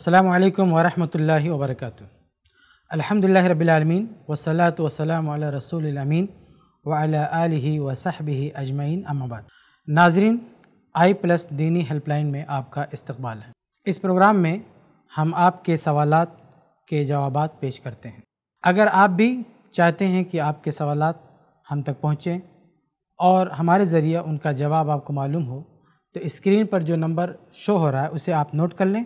अस्सलाम वालेकुम वरहमतुल्लाहि वबरकatuh अल्हम्दुलिल्लाहि रब्बिल आलमीन वस्सलातु वस्सलामु अला रसूलिल अमीन व अला आलिहि व सहबिहि अजमैन अम्माबाद नाजरीन आई प्लस दीनी हेल्पलाइन में आपका इस्तकबाल है इस प्रोग्राम में हम आपके सवाल के जवाब पेश करते हैं अगर आप भी चाहते हैं कि आपके सवाल हम तक पहुँचें और हमारे ज़रिए उनका जवाब आपको मालूम हो तो स्क्रीन पर जो नंबर शो हो रहा है उसे आप नोट कर लें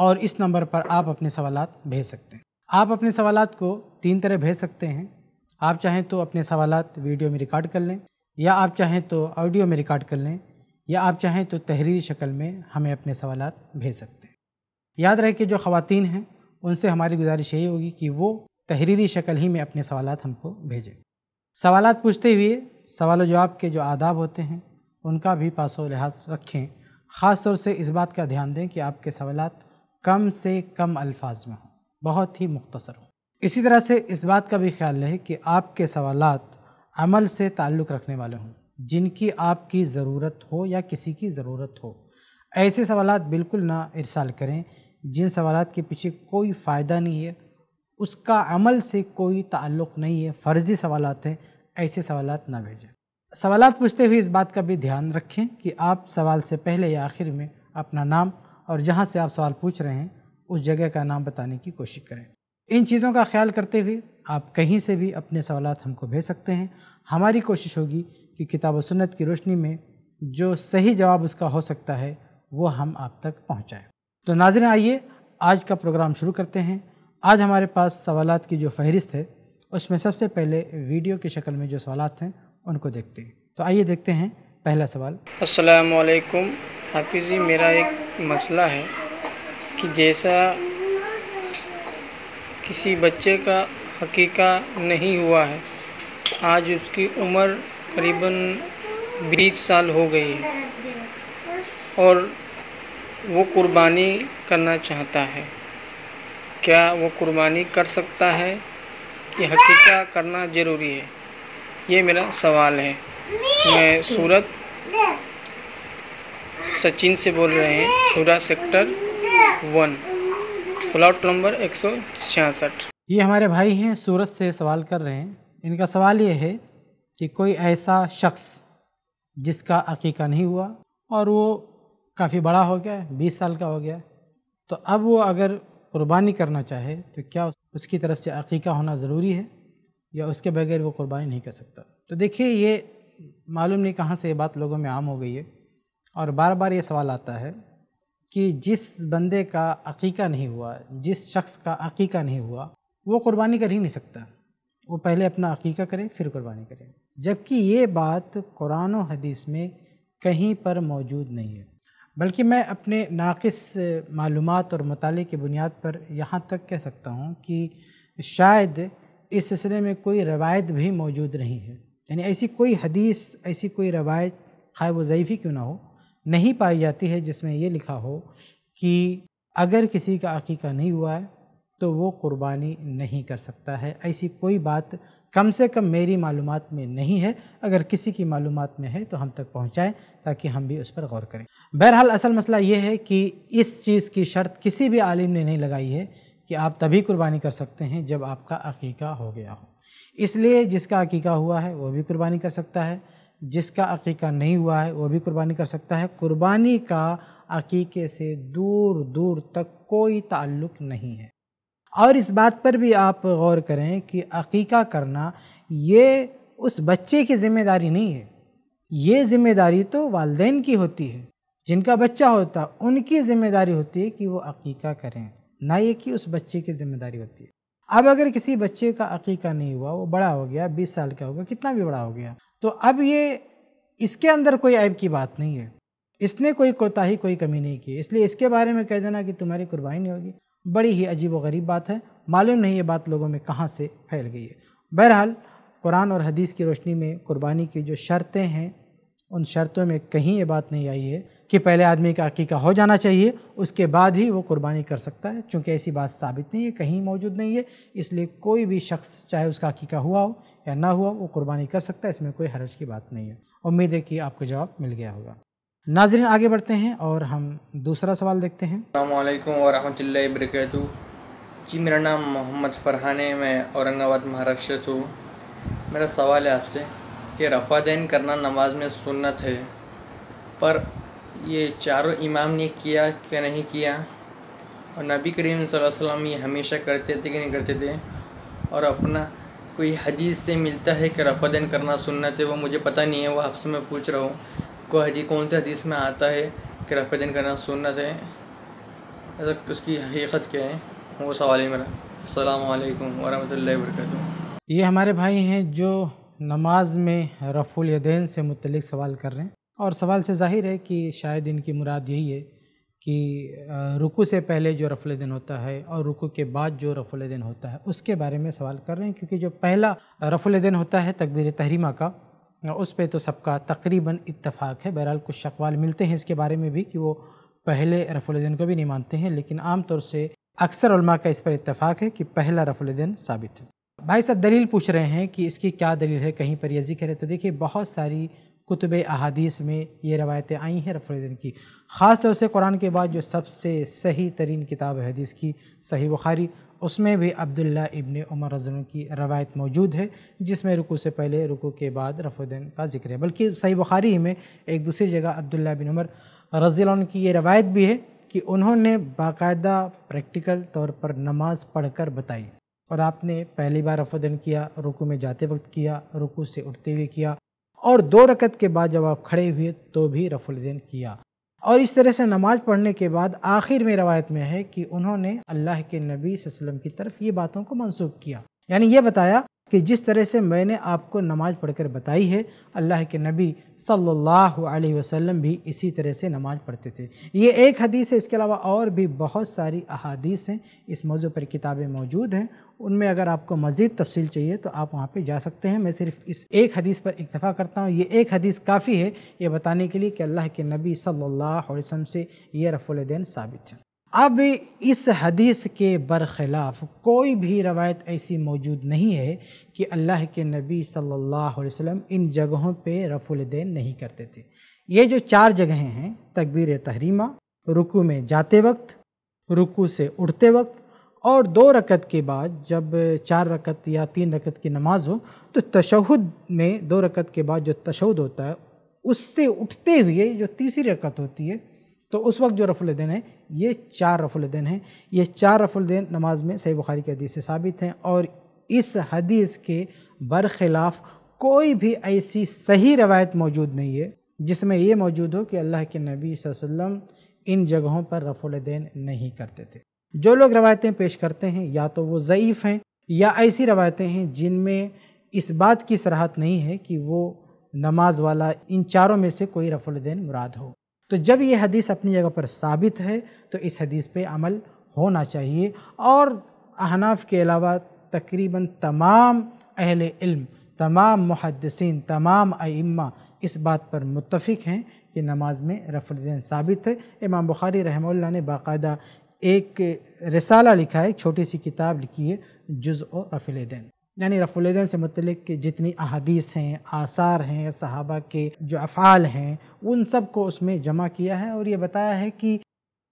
और इस नंबर पर आप अपने सवाल भेज सकते हैं आप अपने सवाल को तीन तरह भेज सकते हैं आप चाहें तो अपने सवाल वीडियो में रिकॉर्ड कर लें या आप चाहें तो ऑडियो में रिकॉर्ड कर लें या आप चाहें तो तहरीरी शक्ल में हमें अपने सवाल भेज सकते हैं याद रहे कि जो खातन हैं उनसे हमारी गुजारिश यही होगी कि वो तहरीरी शक्ल ही में अपने सवाल हमको भेजें सवाल पूछते हुए सवाल जवाब के जो आदाब होते हैं उनका भी पासो लिहाज रखें ख़ास तौर से इस बात का ध्यान दें कि आपके सवाल कम से कम अल्फाज में हो बहुत ही मुख्तसर हो इसी तरह से इस बात का भी ख्याल रहे कि आपके सवाल अमल से ताल्लुक़ रखने वाले हों जिनकी आपकी ज़रूरत हो या किसी की ज़रूरत हो ऐसे सवाल बिल्कुल ना इरसाल करें जिन सवाल के पीछे कोई फ़ायदा नहीं है उसका अमल से कोई ताल्लुक़ नहीं है फ़र्ज़ी सवाल हैं ऐसे सवाल ना भेजें सवाल पूछते हुए इस बात का भी ध्यान रखें कि आप सवाल से पहले या आखिर में अपना नाम और जहाँ से आप सवाल पूछ रहे हैं उस जगह का नाम बताने की कोशिश करें इन चीज़ों का ख्याल करते हुए आप कहीं से भी अपने सवाल हमको भेज सकते हैं हमारी कोशिश होगी कि किताब सुन्नत की रोशनी में जो सही जवाब उसका हो सकता है वो हम आप तक पहुँचाएँ तो नाजरें आइए आज का प्रोग्राम शुरू करते हैं आज हमारे पास सवाल की जो फहरिस्त है उसमें सबसे पहले वीडियो की शक्ल में जो सवाल हैं उनको देखते हैं तो आइए देखते हैं पहला सवाल असलकुम हाफिज़ जी मेरा एक मसला है कि जैसा किसी बच्चे का हकीका नहीं हुआ है आज उसकी उम्र करीबन बीस साल हो गई है और वो कुर्बानी करना चाहता है क्या वो कुर्बानी कर सकता है कि हकीका करना ज़रूरी है ये मेरा सवाल है मैं सूरत सचिन से बोल रहे हैं छुरा सेक्टर वन प्लॉट नंबर एक सौ छियासठ ये हमारे भाई हैं सूरत से सवाल कर रहे हैं इनका सवाल ये है कि कोई ऐसा शख्स जिसका अकीका नहीं हुआ और वो काफ़ी बड़ा हो गया है बीस साल का हो गया तो अब वो अगर कुर्बानी करना चाहे तो क्या उसकी तरफ से अकीका होना ज़रूरी है या उसके बगैर वो कुर्बानी नहीं कर सकता तो देखिए ये मालूम नहीं कहाँ से ये बात लोगों में आम हो गई है और बार बार ये सवाल आता है कि जिस बंदे का अकीका नहीं हुआ जिस शख्स का अकीका नहीं हुआ वो कुर्बानी कर ही नहीं सकता वो पहले अपना अकीका करे फिर कुर्बानी करे जबकि ये बात कुरान और हदीस में कहीं पर मौजूद नहीं है बल्कि मैं अपने नाक़स मालूम और मताले की बुनियाद पर यहाँ तक कह सकता हूँ कि शायद इस सिलसिले में कोई रवायत भी मौजूद नहीं है यानी ऐसी कोई हदीस ऐसी कोई रवायत खाए वो ज़यफ़ी क्यों ना हो नहीं पाई जाती है जिसमें ये लिखा हो कि अगर किसी का अकीका नहीं हुआ है तो वो कुर्बानी नहीं कर सकता है ऐसी कोई बात कम से कम मेरी मालूम में नहीं है अगर किसी की मालूम में है तो हम तक पहुँचाएँ ताकि हम भी उस पर गौर करें बहरहाल असल मसला ये है कि इस चीज़ की शर्त किसी भी आलिम ने नहीं लगाई है कि आप तभी कुर्बानी कर सकते हैं जब आपका अकीका हो गया हो इसलिए जिसका अकीका हुआ है वो भी कुर्बानी कर सकता है जिसका अकीका नहीं हुआ है वो भी कुर्बानी कर सकता है कुर्बानी का अकीके से दूर दूर तक कोई ताल्लुक नहीं है और इस बात पर भी आप गौर करें कि अकीका करना ये उस बच्चे की ज़िम्मेदारी नहीं है ये ज़िम्मेदारी तो वालदेन की होती है जिनका बच्चा होता उनकी ज़िम्मेदारी होती है कि वो अकीका करें ना ये कि उस बच्चे की ज़िम्मेदारी होती है अब अगर किसी बच्चे का अकीका नहीं हुआ वो बड़ा हो गया बीस साल का हो गया कितना भी बड़ा हो गया तो अब ये इसके अंदर कोई ऐब की बात नहीं है इसने कोई कोताही कोई कमी नहीं की इसलिए इसके बारे में कह देना कि तुम्हारी कुर्बानी नहीं होगी बड़ी ही अजीब व गरीब बात है मालूम नहीं ये बात लोगों में कहाँ से फैल गई है बहरहाल कुरान और हदीस की रोशनी में कुर्बानी की जो शर्तें हैं उन शर्तों में कहीं ये बात नहीं आई है कि पहले आदमी का अकीका हो जाना चाहिए उसके बाद ही वो कुर्बानी कर सकता है चूँकि ऐसी बात साबित नहीं है कहीं मौजूद नहीं है इसलिए कोई भी शख्स चाहे उसका अकीका हुआ हो या ना हुआ वो कुर्बानी कर सकता है इसमें कोई हरज की बात नहीं है उम्मीद है कि आपको जवाब मिल गया होगा नाजरन आगे बढ़ते हैं और हम दूसरा सवाल देखते हैं अल्लाम वरह वरक जी मेरा नाम मोहम्मद फ़रहान है मैं औरंगाबाद महाराष्ट्र से हूँ मेरा सवाल है आपसे कि रफ़ादैन करना नमाज में सुन्नत है पर ये चारों इमाम ने किया क्या नहीं किया और नबी करीम वसल्लम ये हमेशा करते थे कि नहीं करते थे और अपना कोई हदीस से मिलता है कि रफ़ादन करना सुनना थे वो मुझे पता नहीं है वो आपसे मैं पूछ रहा हूँ को हदी कौन से हदीस में आता है कि रफ़ादन करना सुनना थे ऐसा उसकी हकीकत क्या है वो सवाल है मेरा अल्लाम वरम वर्क ये हमारे भाई हैं जो नमाज में रफ़ुल यदैन से मुतलिक सवाल कर रहे हैं और सवाल से जाहिर है कि शायद इनकी मुराद यही है कि रुकू से पहले जो रफल दिन होता है और रुकू के बाद जो रफल दिन होता है उसके बारे में सवाल कर रहे हैं क्योंकि जो पहला रफल दिन होता है तकबीर तहरीमा का उस पर तो सबका तकरीबन इतफ़ाक़ है बहरहाल कुछ शकवाल मिलते हैं इसके बारे में भी कि वो पहले रफल दिन को भी नहीं मानते हैं लेकिन आम तौर से अक्सर का इस पर इतफाक है कि पहला रफल दिन साबित है भाई साहब दलील पूछ रहे हैं कि इसकी क्या दलील है कहीं पर यह जिक्र है तो देखिए बहुत सारी कुतब अहादीस में ये रवायतें आई हैं रफ़रदीन की ख़ास तौर से कुरान के बाद जो सबसे सही तरीन किताब हदीस की सही बुखारी उसमें भी अब्दुल्ला इबन उमर रजन की रवायत मौजूद है जिसमें रुकू से पहले रुकू के बाद रफ़ुद्दीन का जिक्र है बल्कि सही बुखारी में एक दूसरी जगह अब्दुल्ला बिन उमर रजी की ये रवायत भी है कि उन्होंने बाकायदा प्रैक्टिकल तौर पर नमाज पढ़कर बताई और आपने पहली बार रफ़ुद्दीन किया रुकू में जाते वक्त किया रुकू से उठते हुए किया और दो रकत के बाद जब आप खड़े हुए तो भी रफुलजैन किया और इस तरह से नमाज पढ़ने के बाद आखिर में रवायत में है कि उन्होंने अल्लाह के नबी वसम की तरफ ये बातों को मनसूख किया यानी ये बताया कि जिस तरह से मैंने आपको नमाज पढ़कर बताई है अल्लाह के नबी सल्लल्लाहु अलैहि वसल्लम भी इसी तरह से नमाज पढ़ते थे ये एक हदीस है इसके अलावा और भी बहुत सारी अहादीस हैं इस मौजू पर किताबें मौजूद हैं उनमें अगर आपको मज़ीद तफसील चाहिए तो आप वहाँ पर जा सकते हैं मैं सिर्फ इस एक हदीस पर इतफ़ा करता हूँ ये एक हदीस काफ़ी है ये बताने के लिए कि अल्लाह के नबी सल्लल्लाहु अलैहि से ये रफ़ुलदैन साबित है अब इस हदीस के बरखिलाफ़ कोई भी रवायत ऐसी मौजूद नहीं है कि अल्लाह के नबी सल्लल्लाहु अलैहि वसल्लम इन जगहों पे रफ़ुलदैन नहीं करते थे ये जो चार जगहें हैं तकबीर तहरीमा रुकू में जाते वक्त रुकू से उठते वक्त और दो रकत के बाद जब चार रकत या तीन रकत की नमाज हो तो तशहद में दो रकत के बाद जो तशहद होता है उससे उठते हुए जो तीसरी रकत होती है तो उस वक्त जो दिन है ये चार दिन है ये चार दिन नमाज में सही बुखारी के हदीस से साबित हैं और इस हदीस के बरखिलाफ़ कोई भी ऐसी सही रवायत मौजूद नहीं है जिसमें ये मौजूद हो कि अल्लाह के नबी वसल्लम इन जगहों पर दिन नहीं करते थे जो लोग रवायतें पेश करते हैं या तो वो ज़यीफ़ हैं या ऐसी रवायतें हैं जिनमें इस बात की सराहत नहीं है कि वो नमाज वाला इन चारों में से कोई रफुलदैन मुराद हो तो जब ये हदीस अपनी जगह पर साबित है तो इस हदीस पे अमल होना चाहिए और अहनाफ के अलावा तकरीबन तमाम अहल इल्म तमाम मुहदसिन तमाम अम्मा इस बात पर मुतफिक हैं कि नमाज में रफुलदैन साबित है इमाम बुखारी रहमल्ला ने बाकायदा एक रसाला लिखा है एक छोटी सी किताब लिखी है जुज़ और रफ़ुलदैन यानी रफ़ुलदैन से मतलब जितनी अहादीस हैं आसार हैं सहाबा के जो अफ़ाल हैं उन सब को उसमें जमा किया है और ये बताया है कि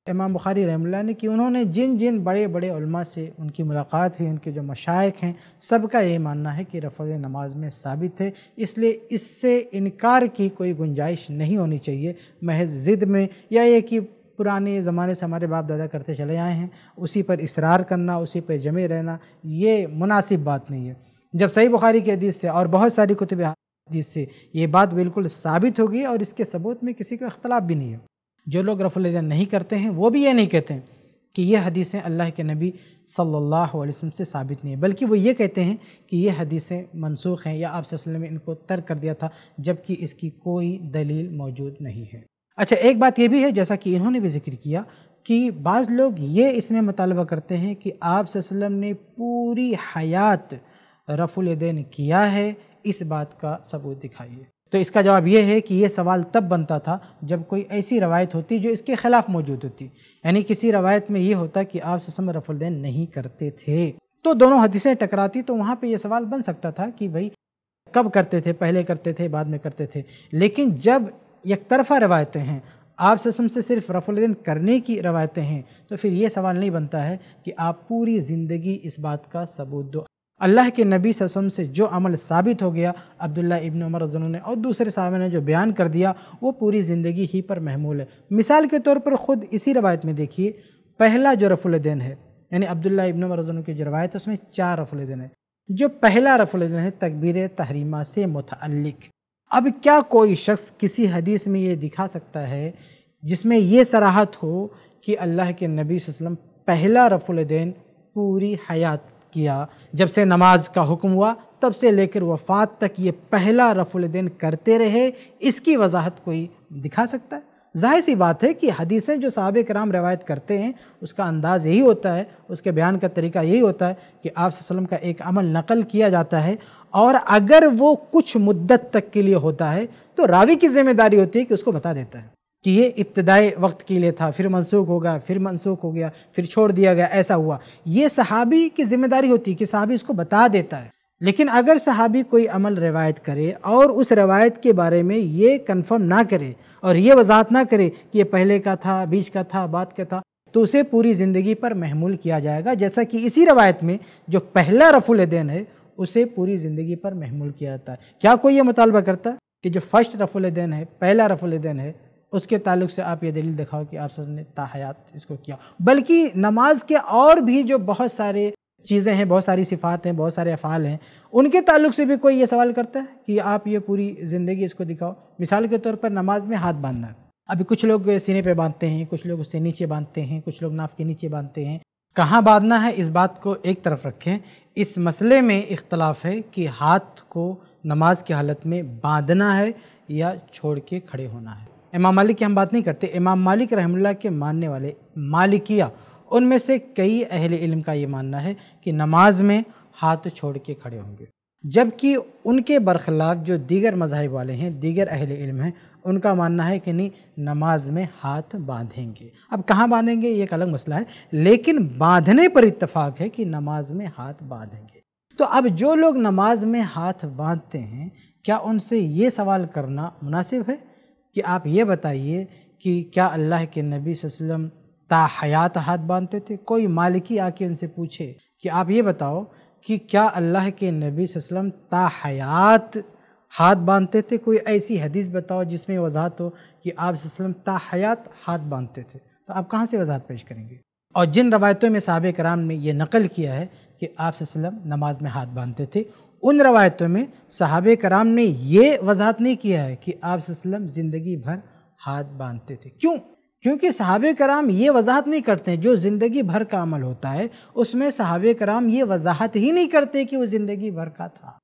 इमाम बुखारी रहमल्ला ने कि उन्होंने जिन जिन बड़े बड़े उलमा से उनकी मुलाकात हुई उनके जो मशाइ हैं सब का ये मानना है कि रफल नमाज में साबित है इसलिए इससे इनकार की कोई गुंजाइश नहीं होनी चाहिए महज ज़िद में या ये कि पुराने ज़माने से हमारे बाप दादा करते चले आए हैं उसी पर इसरार करना उसी पर जमे रहना ये मुनासिब बात नहीं है जब सही बुखारी की हदीस से और बहुत सारी कुतुब हदीस से ये बात बिल्कुल साबित होगी और इसके सबूत में किसी का अख्तलाफ भी नहीं है जो लोग रफ़ुल्जन नहीं करते हैं वो भी ये नहीं कहते हैं कि ये हदीसें अल्लाह के नबी सल्लल्लाहु अलैहि वसल्लम से साबित नहीं है बल्कि वो ये कहते हैं कि ये हदीसें मनसूख हैं या आप ने इनको तर्क कर दिया था जबकि इसकी कोई दलील मौजूद नहीं है अच्छा एक बात ये भी है जैसा कि इन्होंने भी जिक्र किया कि बाज़ लोग ये इसमें मुतालबा करते हैं कि आप वसल्लम ने पूरी हयात दिन किया है इस बात का सबूत दिखाइए तो इसका जवाब ये है कि ये सवाल तब बनता था जब कोई ऐसी रवायत होती जो इसके ख़िलाफ़ मौजूद होती यानी किसी रवायत में ये होता कि आप ससम रफ़ुलदैन नहीं करते थे तो दोनों हदीसें टकराती तो वहाँ पे यह सवाल बन सकता था कि भाई कब करते थे पहले करते थे बाद में करते थे लेकिन जब एक तरफा रवायतें हैं आप ससम से सिर्फ रफुलदन करने की रवायतें हैं तो फिर ये सवाल नहीं बनता है कि आप पूरी ज़िंदगी इस बात का सबूत दो अल्लाह के नबी ससम से जो अमल साबित हो गया अब्दुल्ला इबन उमर रजन ने और दूसरे साहब ने जो बयान कर दिया वो पूरी ज़िंदगी ही पर महमूल है मिसाल के तौर पर ख़ुद इसी रवायत में देखिए पहला जो रफुलदैन है यानी अब्दुल्ला इबन उमर रजन की जो रवायत है उसमें चार रफुलदैन है जो पहला रफुलदैन है तकबीर तहरीमा से मतलक अब क्या कोई शख्स किसी हदीस में ये दिखा सकता है जिसमें ये सराहत हो कि अल्लाह के नबी वसम पहला रफुलदैन पूरी हयात किया जब से नमाज का हुक्म हुआ तब से लेकर वफात तक ये पहला रफुलदैन करते रहे इसकी वजाहत कोई दिखा सकता है जाहिर सी बात है कि हदीसें जो साहब कराम रवायत करते हैं उसका अंदाज़ यही होता है उसके बयान का तरीका यही होता है कि आप का एक अमल नकल किया जाता है और अगर वो कुछ मुद्दत तक के लिए होता है तो रावी की जिम्मेदारी होती है कि उसको बता देता है कि ये इब्तदाई वक्त के लिए था फिर मनसूख हो गया फिर मनसूख हो गया फिर छोड़ दिया गया ऐसा हुआ ये सहाबी की जिम्मेदारी होती है कि सहाबी उसको बता देता है लेकिन अगर सहाबी कोई अमल रवायत करे और उस रवायत के बारे में ये कन्फर्म ना करे और ये वजाहत ना करे कि ये पहले का था बीच का था बाद का था तो उसे पूरी ज़िंदगी पर महमूल किया जाएगा जैसा कि इसी रवायत में जो पहला रफुल दिन है उसे पूरी ज़िंदगी पर महमूल किया जाता है क्या कोई ये मुतालबा करता कि जो फर्स्ट रफुल दैन है पहला रफुल दिन है उसके ताल्लुक से आप ये दलील दिखाओ कि आप सबने ताहयात इसको किया बल्कि नमाज के और भी जो बहुत सारे चीज़ें हैं बहुत सारी सिफ़ात हैं बहुत सारे अफ़ाल हैं उनके ताल्लुक से भी कोई ये सवाल करता है कि आप ये पूरी ज़िंदगी इसको दिखाओ मिसाल के तौर पर नमाज में हाथ बांधना अभी कुछ लोग सीने पे बांधते हैं कुछ लोग उससे नीचे बांधते हैं कुछ लोग नाफ के नीचे बांधते हैं कहाँ बांधना है इस बात को एक तरफ रखें इस मसले में इख्तलाफ है कि हाथ को नमाज की हालत में बांधना है या छोड़ के खड़े होना है इमाम मालिक की हम बात नहीं करते इमाम मालिक रहमुल्ला के मानने वाले मालिकिया उनमें से कई अहल इल्म का ये मानना है कि नमाज में हाथ छोड़ के खड़े होंगे जबकि उनके बरखिलाफ़ जो दीगर मज़ाहब वाले हैं दीगर अहल इल्म हैं उनका मानना है कि नहीं नमाज में हाथ बांधेंगे अब कहाँ बांधेंगे ये एक अलग मसला है लेकिन बांधने पर इतफाक है कि नमाज में हाथ बांधेंगे तो अब जो लोग नमाज में हाथ बांधते हैं क्या उनसे ये सवाल करना मुनासिब है कि आप ये बताइए कि क्या अल्लाह के नबी वसम ताहयात हाथ बांधते थे कोई मालिकी आके उनसे पूछे कि आप ये बताओ कि क्या अल्लाह के नबी ता ताहयात हाथ बांधते थे कोई ऐसी हदीस बताओ जिसमें वजाहत हो कि आप ता ताहयात हाथ बांधते थे तो आप कहाँ से वजाहत पेश करेंगे और जिन रवायतों में साहब कराम ने यह नकल किया है कि आप नमाज में हाथ बांधते थे उन रवायतों में साहब कराम ने ये वजाहत नहीं किया है कि आप ज़िंदगी भर हाथ बांधते थे क्यों क्योंकि सहाब कराम ये वजाहत नहीं करते जो ज़िंदगी भर का अमल होता है उसमें सहाब कराम ये वजाहत ही नहीं करते कि वो ज़िंदगी भर का था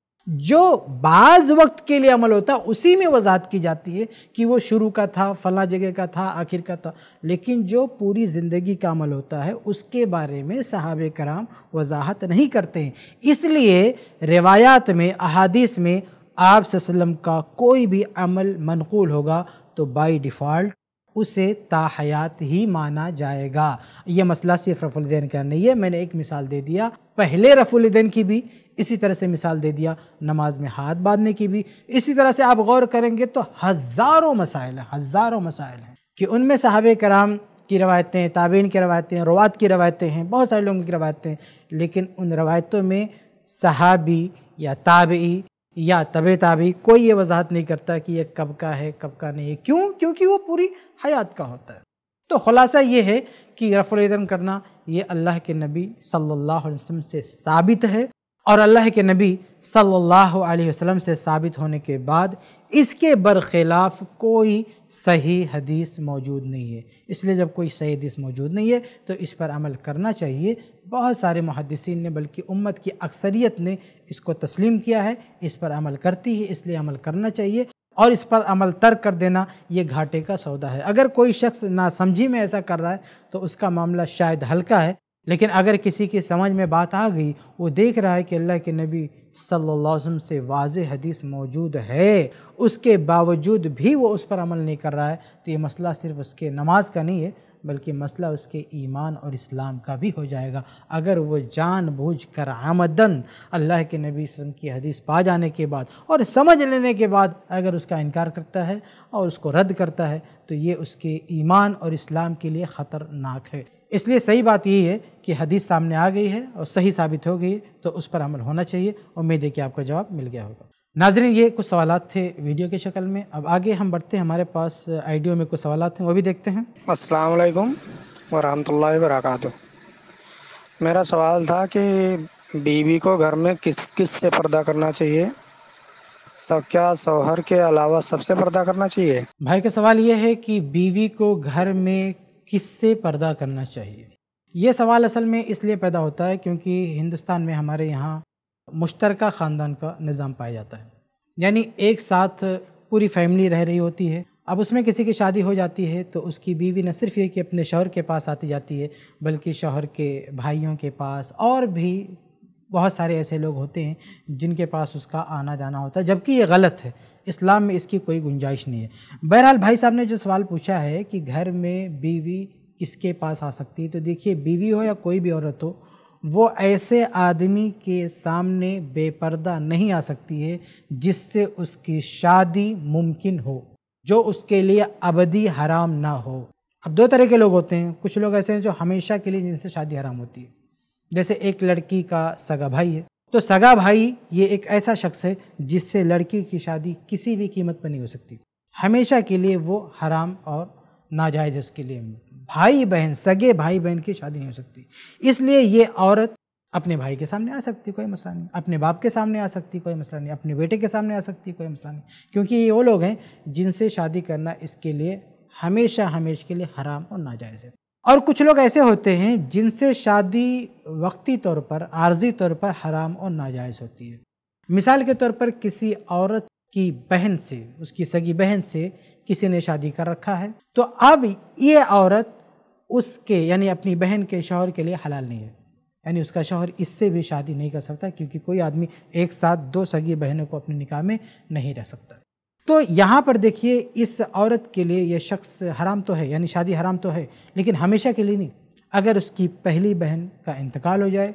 जो बाज़ वक्त के लिए अमल होता है उसी में वजाहत की जाती है कि वो शुरू का था फला जगह का था आखिर का था लेकिन जो पूरी ज़िंदगी का अमल होता है उसके बारे में साहब कराम वजाहत नहीं करते हैं इसलिए रिवायात में अहादीस में आप का कोई भी अमल मनकूल होगा तो बाई डिफ़ाल्ट उसे ताहयात ही माना जाएगा यह मसला सिर्फ रफुलदैन का नहीं है मैंने एक मिसाल दे दिया पहले रफुलदैन की भी इसी तरह से मिसाल दे दिया नमाज में हाथ बांधने की भी इसी तरह से आप गौर करेंगे तो हज़ारों मसाइल हैं हज़ारों मसाइल हैं कि उनमें साहब कराम की रवायतें ताबीन की रवायतें रवात की रवायतें हैं बहुत सारे लोगों की रवायतें लेकिन उन रवायतों में सहाबी या ताबी या तबे ताबी कोई ये वजाहत नहीं करता कि ये कब का है कब का नहीं है क्यों क्योंकि वो पूरी हयात का होता है तो खुलासा ये है कि रफ़ुलदम करना ये अल्लाह के नबी सल्लल्लाहु अलैहि वसल्लम से साबित है और अल्लाह के नबी सल्लल्लाहु अलैहि वसल्लम से साबित होने के बाद इसके बरखिलाफ़ कोई सही हदीस मौजूद नहीं है इसलिए जब कोई सही हदीस मौजूद नहीं है तो इस पर अमल करना चाहिए बहुत सारे मुहदसिन ने बल्कि उम्मत की अक्सरियत ने इसको तस्लीम किया है इस पर अमल करती है इसलिए अमल करना चाहिए और इस पर अमल तर्क कर देना ये घाटे का सौदा है अगर कोई शख्स ना समझी में ऐसा कर रहा है तो उसका मामला शायद हल्का है लेकिन अगर किसी की समझ में बात आ गई वो देख रहा है कि अल्लाह के नबी सल्लल्लाहु अलैहि वसल्लम से वाज हदीस मौजूद है उसके बावजूद भी वो उस पर अमल नहीं कर रहा है तो ये मसला सिर्फ उसके नमाज का नहीं है बल्कि मसला उसके ईमान और इस्लाम का भी हो जाएगा अगर वो जान बूझ कर आमदन अल्लाह के नबी वसम की हदीस पा जाने के बाद और समझ लेने के बाद अगर उसका इनकार करता है और उसको रद्द करता है तो ये उसके ईमान और इस्लाम के लिए ख़तरनाक है इसलिए सही बात यही है कि हदीस सामने आ गई है और सही साबित हो गई है तो उस पर अमल होना चाहिए उम्मीद है कि आपका जवाब मिल गया होगा नाजरीन ये कुछ सवाल थे वीडियो की शक्ल में अब आगे हम बढ़ते हैं हमारे पास आइडियो में कुछ सवाल हैं वो भी देखते हैं असलकम वरहमल वर्क मेरा सवाल था कि बीवी को घर में किस किस से पर्दा करना चाहिए सब क्या शौहर के अलावा सबसे पर्दा करना चाहिए भाई का सवाल ये है कि बीवी को घर में किससे पर्दा करना चाहिए ये सवाल असल में इसलिए पैदा होता है क्योंकि हिंदुस्तान में हमारे यहाँ मुश्तर ख़ानदान का निज़ाम पाया जाता है यानी एक साथ पूरी फैमिली रह रही होती है अब उसमें किसी की शादी हो जाती है तो उसकी बीवी न सिर्फ ये कि अपने शोहर के पास आती जाती है बल्कि शोहर के भाइयों के पास और भी बहुत सारे ऐसे लोग होते हैं जिनके पास उसका आना जाना होता है जबकि ये गलत है इस्लाम में इसकी कोई गुंजाइश नहीं है बहरहाल भाई साहब ने जो सवाल पूछा है कि घर में बीवी किसके पास आ सकती है तो देखिए बीवी हो या कोई भी औरत हो वो ऐसे आदमी के सामने बेपर्दा नहीं आ सकती है जिससे उसकी शादी मुमकिन हो जो उसके लिए अबदी हराम ना हो अब दो तरह के लोग होते हैं कुछ लोग ऐसे हैं जो हमेशा के लिए जिनसे शादी हराम होती है जैसे एक लड़की का सगा भाई है तो सगा भाई ये एक ऐसा शख्स है जिससे लड़की की शादी किसी भी कीमत पर नहीं हो सकती हमेशा के लिए वो हराम और नाजायज़ उसके लिए भाई बहन सगे भाई बहन की शादी नहीं हो सकती इसलिए ये औरत अपने भाई के सामने आ सकती कोई मसला नहीं अपने बाप के सामने आ सकती कोई मसला नहीं अपने बेटे के सामने आ सकती कोई मसला नहीं क्योंकि ये वो लोग हैं जिनसे शादी करना इसके लिए हमेशा हमेश के लिए हराम और नाजायज़ है और कुछ लोग ऐसे होते हैं जिनसे शादी वक्ती तौर पर आर्जी तौर पर हराम और नाजायज़ होती है मिसाल के तौर पर किसी औरत की बहन से उसकी सगी बहन से किसी ने शादी कर रखा है तो अब ये औरत उसके यानी अपनी बहन के शोहर के लिए हलाल नहीं है यानी उसका शोहर इससे भी शादी नहीं कर सकता क्योंकि कोई आदमी एक साथ दो सगी बहनों को अपने निकाह में नहीं रह सकता तो यहाँ पर देखिए इस औरत के लिए यह शख्स हराम तो है यानी शादी हराम तो है लेकिन हमेशा के लिए नहीं अगर उसकी पहली बहन का इंतकाल हो जाए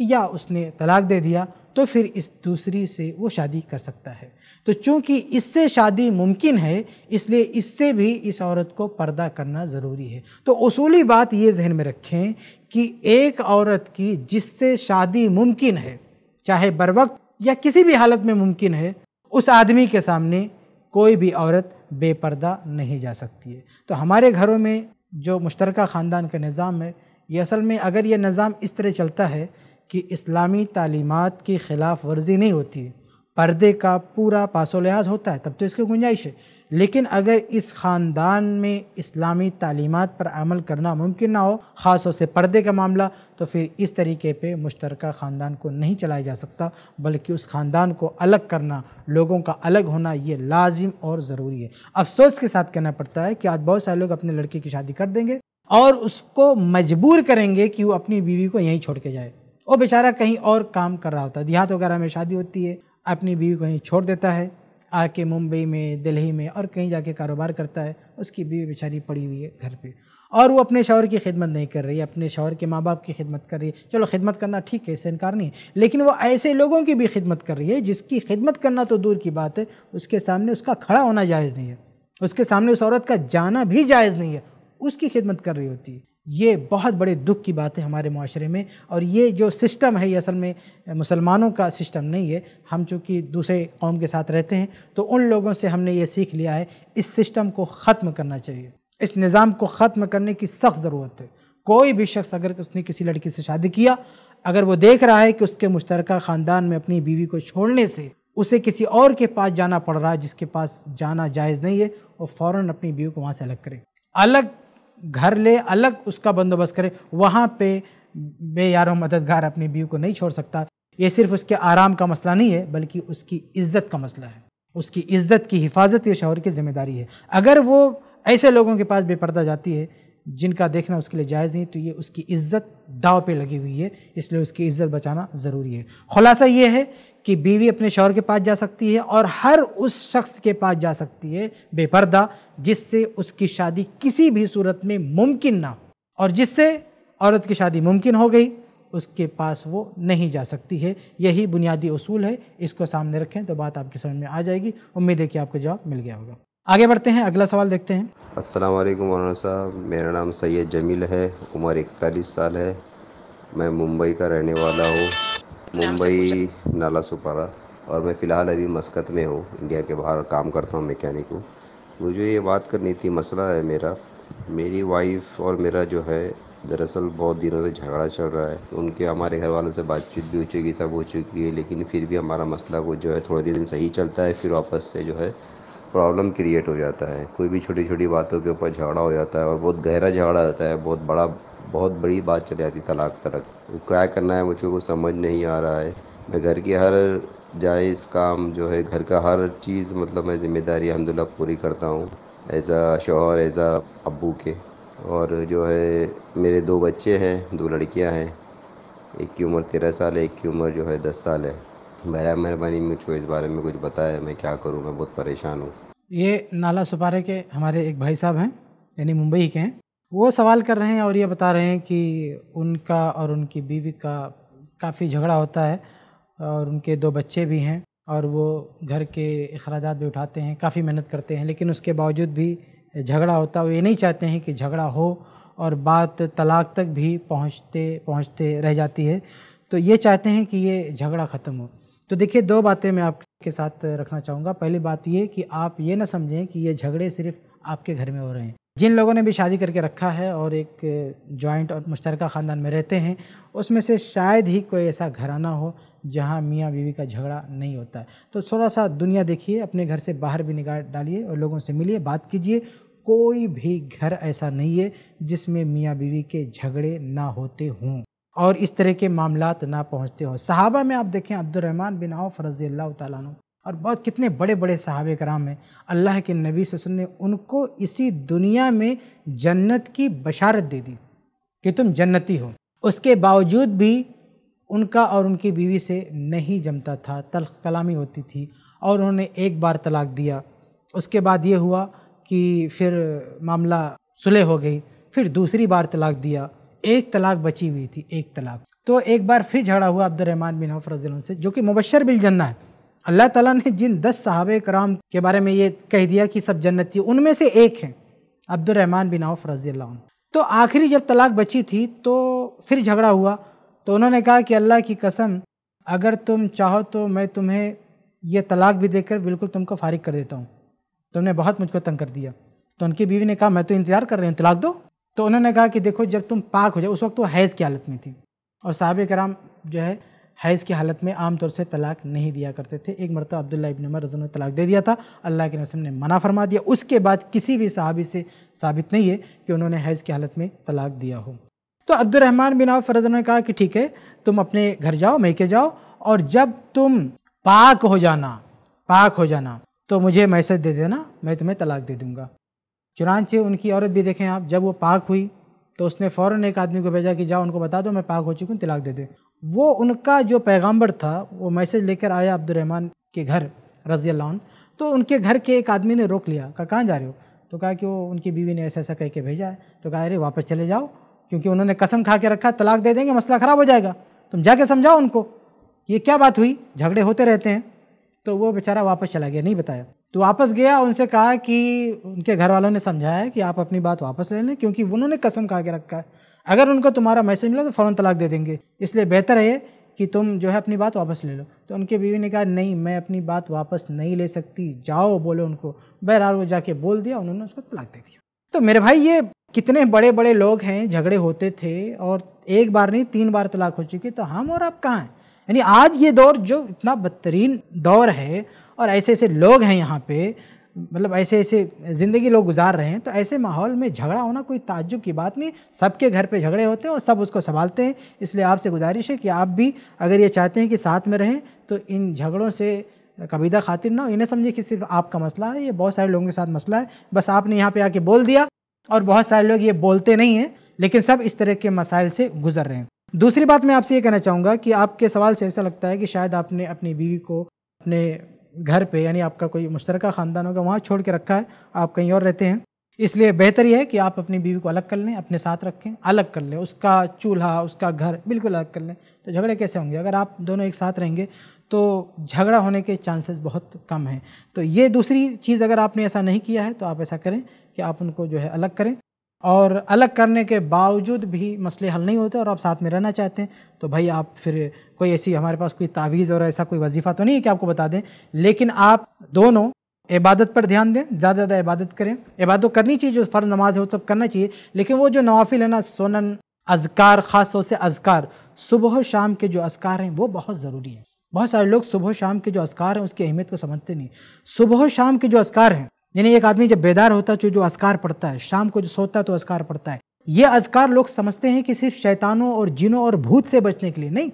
या उसने तलाक दे दिया तो फिर इस दूसरी से वो शादी कर सकता है तो चूंकि इससे शादी मुमकिन है इसलिए इससे भी इस औरत को पर्दा करना ज़रूरी है तो उसूली बात ये जहन में रखें कि एक औरत की जिससे शादी मुमकिन है चाहे बर वक्त या किसी भी हालत में मुमकिन है उस आदमी के सामने कोई भी औरत बेपर्दा नहीं जा सकती है तो हमारे घरों में जो मुश्तरक ख़ानदान का निज़ाम है ये असल में अगर ये निज़ाम इस तरह चलता है कि इस्लामी तालीमत की ख़िलाफ़ वर्जी नहीं होती पर्दे का पूरा पासो लिहाज होता है तब तो इसकी गुंजाइश है लेकिन अगर इस ख़ानदान में इस्लामी तालीमत पर अमल करना मुमकिन ना हो ख़ास तौर से पर्दे का मामला तो फिर इस तरीके पे मुश्तर ख़ानदान को नहीं चलाया जा सकता बल्कि उस ख़ानदान को अलग करना लोगों का अलग होना ये लाजिम और ज़रूरी है अफसोस के साथ कहना पड़ता है कि आज बहुत सारे लोग अपने लड़के की शादी कर देंगे और उसको मजबूर करेंगे कि वो अपनी बीवी को यहीं छोड़ के जाए वो बेचारा कहीं और काम कर रहा होता है देहात वगैरह में शादी होती है अपनी बीवी कहीं छोड़ देता है आके मुंबई में दिल्ली में और कहीं जाके कारोबार करता है उसकी बीवी बेचारी पड़ी हुई है घर पे और वो अपने शौहर की खिदमत नहीं कर रही है अपने शौहर के माँ बाप की खिदमत कर रही है चलो खिदमत करना ठीक है इससे इनकार नहीं लेकिन वो ऐसे लोगों की भी खिदमत कर रही है जिसकी खिदमत करना तो दूर की बात है उसके सामने उसका खड़ा होना जायज़ नहीं है उसके सामने उस औरत का जाना भी जायज़ नहीं है उसकी खिदमत कर रही होती है ये बहुत बड़े दुख की बात है हमारे माशरे में और ये जो सिस्टम है ये असल में मुसलमानों का सिस्टम नहीं है हम चूँकि दूसरे कौम के साथ रहते हैं तो उन लोगों से हमने ये सीख लिया है इस सिस्टम को ख़त्म करना चाहिए इस निज़ाम को ख़त्म करने की सख्त ज़रूरत है कोई भी शख्स अगर उसने किसी लड़की से शादी किया अगर वो देख रहा है कि उसके मुश्तर ख़ानदान में अपनी बीवी को छोड़ने से उसे किसी और के पास जाना पड़ रहा है जिसके पास जाना जायज़ नहीं है वो फ़ौर अपनी बीवी को वहाँ से अलग करें अलग घर ले अलग उसका बंदोबस्त करे वहाँ पे बे यार मददगार अपनी बीवी को नहीं छोड़ सकता ये सिर्फ उसके आराम का मसला नहीं है बल्कि उसकी इज्जत का मसला है उसकी इज्जत की हिफाजत ये शोहर की जिम्मेदारी है अगर वो ऐसे लोगों के पास बेपर्दा जाती है जिनका देखना उसके लिए जायज़ नहीं तो ये उसकी इज्जत दाव पे लगी हुई है इसलिए उसकी इज्जत बचाना ज़रूरी है खुलासा ये है कि बीवी अपने शौहर के पास जा सकती है और हर उस शख्स के पास जा सकती है बेपर्दा जिससे उसकी शादी किसी भी सूरत में मुमकिन ना हो और जिससे औरत की शादी मुमकिन हो गई उसके पास वो नहीं जा सकती है यही बुनियादी असूल है इसको सामने रखें तो बात आपकी समझ में आ जाएगी उम्मीद है कि आपको जवाब मिल गया होगा आगे बढ़ते हैं अगला सवाल देखते हैं अस्सलाम वालेकुम मौलाना साहब मेरा नाम सैयद जमील है उम्र इकतालीस साल है मैं मुंबई का रहने वाला हूँ मुंबई नाला सुपारा और मैं फ़िलहाल अभी मस्कत में हूँ इंडिया के बाहर काम करता हूँ मैकेनिक हूँ मुझे ये बात करनी थी मसला है मेरा मेरी वाइफ और मेरा जो है दरअसल बहुत दिनों से झगड़ा चल रहा है उनके हमारे घर वालों से बातचीत भी हो चुकी सब हो चुकी है लेकिन फिर भी हमारा मसला वो जो है थोड़े दिन सही चलता है फिर वापस से जो है प्रॉब्लम क्रिएट हो जाता है कोई भी छोटी छोटी बातों के ऊपर झगड़ा हो जाता है और बहुत गहरा झगड़ा होता है बहुत बड़ा बहुत बड़ी बात चले जाती तलाक तलाक वो क्या करना है मुझे कुछ समझ नहीं आ रहा है मैं घर की हर जायज़ काम जो है घर का हर चीज़ मतलब मैं ज़िम्मेदारी अलहमदिल्ला पूरी करता हूँ एज आ शोहर एज आ अबू के और जो है मेरे दो बच्चे हैं दो लड़कियाँ हैं एक की उम्र तेरह साल है एक की उम्र जो है दस साल है बहरा मेहरबानी मुझको इस बारे में कुछ बताया मैं क्या करूँ मैं बहुत परेशान हूँ ये नाला सुपारे के हमारे एक भाई साहब हैं यानी मुंबई के हैं वो सवाल कर रहे हैं और ये बता रहे हैं कि उनका और उनकी बीवी का काफ़ी झगड़ा होता है और उनके दो बच्चे भी हैं और वो घर के अखराज भी उठाते हैं काफ़ी मेहनत करते हैं लेकिन उसके बावजूद भी झगड़ा होता है वो ये नहीं चाहते हैं कि झगड़ा हो और बात तलाक तक भी पहुंचते पहुंचते रह जाती है तो ये चाहते हैं कि ये झगड़ा ख़त्म हो तो देखिए दो बातें मैं आपके साथ रखना चाहूँगा पहली बात ये कि आप ये ना समझें कि ये झगड़े सिर्फ आपके घर में हो रहे हैं जिन लोगों ने भी शादी करके रखा है और एक जॉइंट और मुश्तरक ख़ानदान में रहते हैं उसमें से शायद ही कोई ऐसा घराना हो जहाँ मियाँ बीवी का झगड़ा नहीं होता है तो थोड़ा सा दुनिया देखिए अपने घर से बाहर भी निगाह डालिए और लोगों से मिलिए बात कीजिए कोई भी घर ऐसा नहीं है जिसमें मियाँ बीवी के झगड़े ना होते हों और इस तरह के मामला ना पहुँचते हों सहाबा में आप देखें अब्दुलरहमान बिन आफ रज़ी अल्लाह तु और बहुत कितने बड़े बड़े सहाब कराम हैं अल्लाह के नबी वसम ने उनको इसी दुनिया में जन्नत की बशारत दे दी कि तुम जन्नती हो उसके बावजूद भी उनका और उनकी बीवी से नहीं जमता था तलख कलामी होती थी और उन्होंने एक बार तलाक दिया उसके बाद ये हुआ कि फिर मामला सुलह हो गई फिर दूसरी बार तलाक दिया एक तलाक बची हुई थी एक तलाक तो एक बार फिर झगड़ा हुआ अब्दुलरहमान बिन हफ़र से जो कि मुबशर बिल जन्ना है अल्लाह ताला ने जिन दस सहाब कराम के बारे में ये कह दिया कि सब जन्नती उनमें से एक हैं अब्दुलरहमान बिन आउफ रजी तो आखिरी जब तलाक बची थी तो फिर झगड़ा हुआ तो उन्होंने कहा कि अल्लाह की कसम अगर तुम चाहो तो मैं तुम्हें यह तलाक भी देकर बिल्कुल तुमको फारिग कर देता हूँ तुमने बहुत मुझको तंग कर दिया तो उनकी बीवी ने कहा मैं तो इंतज़ार कर रही हूँ तलाक दो तो उन्होंने कहा कि देखो जब तुम पाक हो जाओ उस वक्त वो हैज़ की हालत में थी और साहब कराम जो है हैज़ की हालत में आमतौर से तलाक नहीं दिया करते थे एक मरतब अब्दुल्ला इबन उमर रजन तलाक दे दिया था अल्लाह के रसम ने मना फरमा दिया उसके बाद किसी भी साहबी से साबित नहीं है कि उन्होंने हैज़ की हालत में तलाक दिया हो तो अब्दुलरहमान बिन आफ रजन ने कहा कि ठीक है तुम अपने घर जाओ मैके जाओ और जब तुम पाक हो जाना पाक हो जाना तो मुझे मैसेज दे देना मैं तुम्हें तलाक दे दूँगा चुनानचे उनकी औरत भी देखें आप जब वो पाक हुई तो उसने फ़ौरन एक आदमी को भेजा कि जाओ उनको बता दो मैं पाक हो चुकी हूँ तलाक दे दे वो उनका जो पैगाम्बर था वो मैसेज लेकर आया अब्दुलरहमान के घर रजी अल्लाह तो उनके घर के एक आदमी ने रोक लिया कहा कहाँ जा रहे हो तो कहा कि वो उनकी बीवी ने ऐसा ऐसा कह के भेजा है तो कहा अरे वापस चले जाओ क्योंकि उन्होंने कसम खा के रखा तलाक दे देंगे मसला ख़राब हो जाएगा तुम जाके समझाओ उनको ये क्या बात हुई झगड़े होते रहते हैं तो वो बेचारा वापस चला गया नहीं बताया तो वापस गया उनसे कहा कि उनके घर वालों ने समझाया कि आप अपनी बात वापस ले लें क्योंकि उन्होंने कसम खा के रखा है अगर उनको तुम्हारा मैसेज मिला तो फ़ौरन तलाक दे देंगे इसलिए बेहतर है कि तुम जो है अपनी बात वापस ले लो तो उनके बीवी ने कहा नहीं मैं अपनी बात वापस नहीं ले सकती जाओ बोलो उनको बहरहाल वो जाके बोल दिया उन्होंने उसको तलाक दे दिया तो मेरे भाई ये कितने बड़े बड़े लोग हैं झगड़े होते थे और एक बार नहीं तीन बार तलाक हो चुकी तो हम और आप कहाँ हैं यानी आज ये दौर जो इतना बदतरीन दौर है और ऐसे ऐसे लोग हैं यहाँ पे मतलब ऐसे ऐसे ज़िंदगी लोग गुजार रहे हैं तो ऐसे माहौल में झगड़ा होना कोई ताज्जुब की बात नहीं सबके घर पे झगड़े होते हैं और सब उसको संभालते हैं इसलिए आपसे गुजारिश है कि आप भी अगर ये चाहते हैं कि साथ में रहें तो इन झगड़ों से कबीदा खातिर ना हो इन्हें समझिए कि सिर्फ आपका मसला है ये बहुत सारे लोगों के साथ मसला है बस आपने यहाँ पर आके बोल दिया और बहुत सारे लोग ये बोलते नहीं हैं लेकिन सब इस तरह के मसाइल से गुजर रहे हैं दूसरी बात मैं आपसे ये कहना चाहूँगा कि आपके सवाल से ऐसा लगता है कि शायद आपने अपनी बीवी को अपने घर पे यानी आपका कोई मुश्तरक ख़ानदान होगा वहाँ छोड़ के रखा है आप कहीं और रहते हैं इसलिए बेहतर यह है कि आप अपनी बीवी को अलग कर लें अपने साथ रखें अलग कर लें उसका चूल्हा उसका घर बिल्कुल अलग कर लें तो झगड़े कैसे होंगे अगर आप दोनों एक साथ रहेंगे तो झगड़ा होने के चांसेस बहुत कम हैं तो ये दूसरी चीज़ अगर आपने ऐसा नहीं किया है तो आप ऐसा करें कि आप उनको जो है अलग करें और अलग करने के बावजूद भी मसले हल नहीं होते और आप साथ में रहना चाहते हैं तो भाई आप फिर कोई ऐसी हमारे पास कोई तावीज़ और ऐसा कोई वजीफ़ा तो नहीं है कि आपको बता दें लेकिन आप दोनों इबादत पर ध्यान दें ज़्यादा ज़्यादा इबादत करें इबादत तो करनी चाहिए जो फ़र्ज नमाज है वो सब करना चाहिए लेकिन वो जो नवाफिल है ना सोनन अजकार ख़ास तौर से अजकार सुबह शाम के जो अजकार हैं वो बहुत ज़रूरी हैं बहुत सारे लोग सुबह शाम के जो असकार हैं उसकी अहमियत को समझते नहीं सुबह शाम के जो असकार हैं यानी एक आदमी जब बेदार होता है तो जो असकार पड़ता है शाम को जो सोता है तो असकार पड़ता है ये अजकार लोग समझते हैं कि सिर्फ शैतानों और जिनों और भूत से बचने के लिए नहीं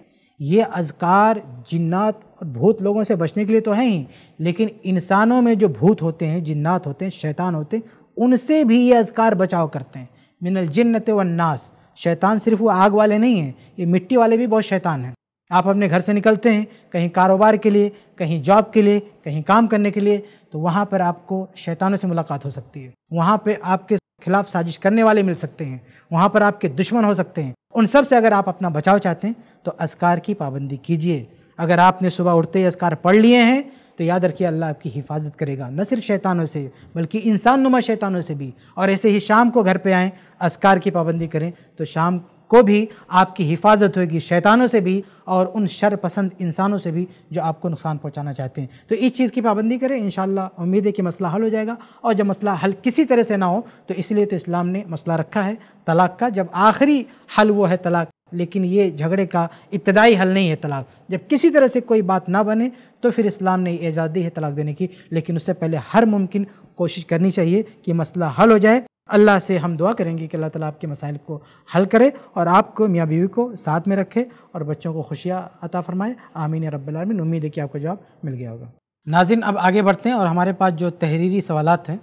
ये अजकार जिन्नात और भूत लोगों से बचने के लिए तो है ही लेकिन इंसानों में जो भूत होते हैं जिन्नात होते हैं शैतान होते हैं उनसे भी ये अजकार बचाव करते हैं मिनल जिन्नत व नास शैतान सिर्फ वो आग वाले नहीं हैं ये मिट्टी वाले भी बहुत शैतान हैं आप अपने घर से निकलते हैं कहीं कारोबार के लिए कहीं जॉब के लिए कहीं काम करने के लिए तो वहाँ पर आपको शैतानों से मुलाकात हो सकती है वहाँ पर आपके खिलाफ साजिश करने वाले मिल सकते हैं वहाँ पर आपके दुश्मन हो सकते हैं उन सब से अगर आप अपना बचाव चाहते हैं तो असकार की पाबंदी कीजिए अगर आपने सुबह उठते ही असकार पढ़ लिए हैं तो याद रखिए अल्लाह आपकी हिफाजत करेगा न सिर्फ शैतानों से बल्कि इंसान नुमा शैतानों से भी और ऐसे ही शाम को घर पर आएँ असकार की पाबंदी करें तो शाम को भी आपकी हिफाजत होगी शैतानों से भी और उन शरपसंद इंसानों से भी जो आपको नुकसान पहुंचाना चाहते हैं तो इस चीज़ की पाबंदी करें इन उम्मीद है कि मसला हल हो जाएगा और जब मसला हल किसी तरह से ना हो तो इसलिए तो इस्लाम ने मसला रखा है तलाक का जब आखिरी हल वो है तलाक लेकिन ये झगड़े का इब्तदाई हल नहीं है तलाक जब किसी तरह से कोई बात ना बने तो फिर इस्लाम ने आजादी दी है तलाक देने की लेकिन उससे पहले हर मुमकिन कोशिश करनी चाहिए कि मसला हल हो जाए अल्लाह से हम दुआ करेंगे कि अल्लाह ताला आपके मसाइल को हल करे और आपको मियाँ बीवी को साथ में रखे और बच्चों को खुशियाँ अता फरमाए आमीन रबीन उम्मीद है कि आपको जवाब मिल गया होगा नाजिन अब आगे बढ़ते हैं और हमारे पास जो तहरीरी सवाल हैं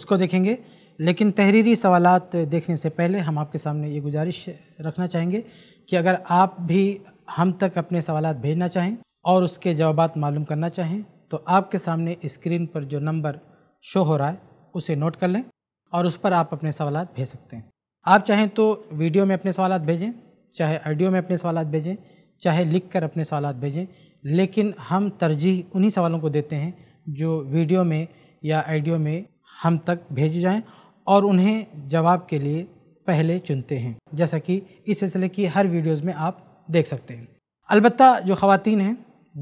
उसको देखेंगे लेकिन तहरीरी सवाल देखने से पहले हम आपके सामने ये गुजारिश रखना चाहेंगे कि अगर आप भी हम तक अपने सवाल भेजना चाहें और उसके जवाब मालूम करना चाहें तो आपके सामने स्क्रीन पर जो नंबर शो हो रहा है उसे नोट कर लें और उस पर आप अपने सवाल भेज सकते हैं आप चाहें तो वीडियो में अपने सवाल भेजें चाहे ऑडियो में अपने सवाल भेजें चाहे लिख कर अपने सवाल भेजें लेकिन हम तरजीह उन्हीं सवालों को देते हैं जो वीडियो में या ऑडियो में हम तक भेजे जाएं और उन्हें जवाब के लिए पहले चुनते हैं जैसा कि इस सिलसिले की हर वीडियोज़ में आप देख सकते हैं अलबत् जो ख़वान हैं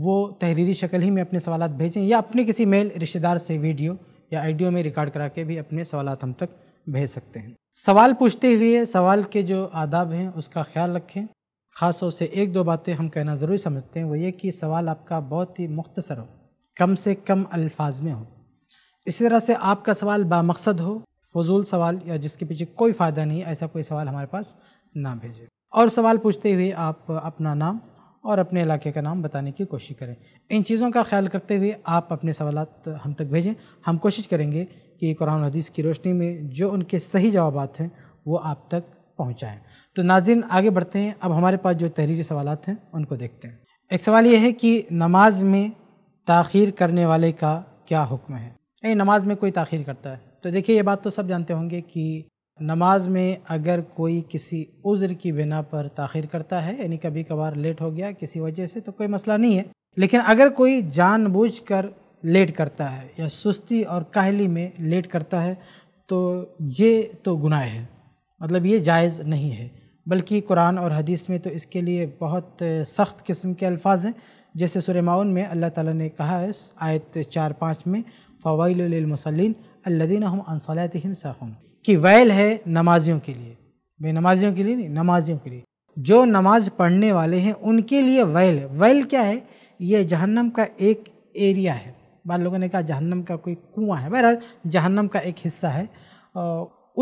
वो तहरीरी शक्ल ही में अपने सवाल भेजें या अपने किसी मेल रिश्तेदार से वीडियो या आइडियो में रिकॉर्ड करा के भी अपने सवाल हम तक भेज सकते हैं सवाल पूछते हुए सवाल के जो आदाब हैं उसका ख्याल रखें ख़ास तौर से एक दो बातें हम कहना ज़रूरी समझते हैं वो ये कि सवाल आपका बहुत ही मुख्तसर हो कम से कम अल्फाज में हो इसी तरह से आपका सवाल बामकसद हो फजूल सवाल या जिसके पीछे कोई फ़ायदा नहीं ऐसा कोई सवाल हमारे पास ना भेजे और सवाल पूछते हुए आप अपना नाम और अपने इलाके का नाम बताने की कोशिश करें इन चीज़ों का ख्याल करते हुए आप अपने सवाल हम तक भेजें हम कोशिश करेंगे कि कुरान हदीस की रोशनी में जो उनके सही जवाब हैं वो आप तक पहुँचाएँ तो नाजिन आगे बढ़ते हैं अब हमारे पास जो तहरीरी सवाल हैं उनको देखते हैं एक सवाल ये है कि नमाज में तख़ीर करने वाले का क्या हुक्म है नमाज में कोई ताखीर करता है तो देखिए ये बात तो सब जानते होंगे कि नमाज में अगर कोई किसी उज़्र की बिना पर ताखिर करता है यानी कभी कभार लेट हो गया किसी वजह से तो कोई मसला नहीं है लेकिन अगर कोई जानबूझकर लेट करता है या सुस्ती और काहली में लेट करता है तो ये तो गुनाह है मतलब ये जायज़ नहीं है बल्कि कुरान और हदीस में तो इसके लिए बहुत सख्त किस्म के अल्फाज हैं जैसे सुर माउन में अल्लाह ताला ने कहा है आयत चार पाँच में फ़वाईल मुसलिन अल्लदीन हम अनसलातम साखुन की वैल है नमाजियों के लिए बेनमाजियों के लिए नहीं नमाजियों के लिए जो नमाज पढ़ने वाले हैं उनके लिए वैल है वैल क्या है ये जहन्नम का एक एरिया है बाद लोगों ने कहा जहन्नम का कोई कुआं है बहरहाल जहन्नम का एक हिस्सा है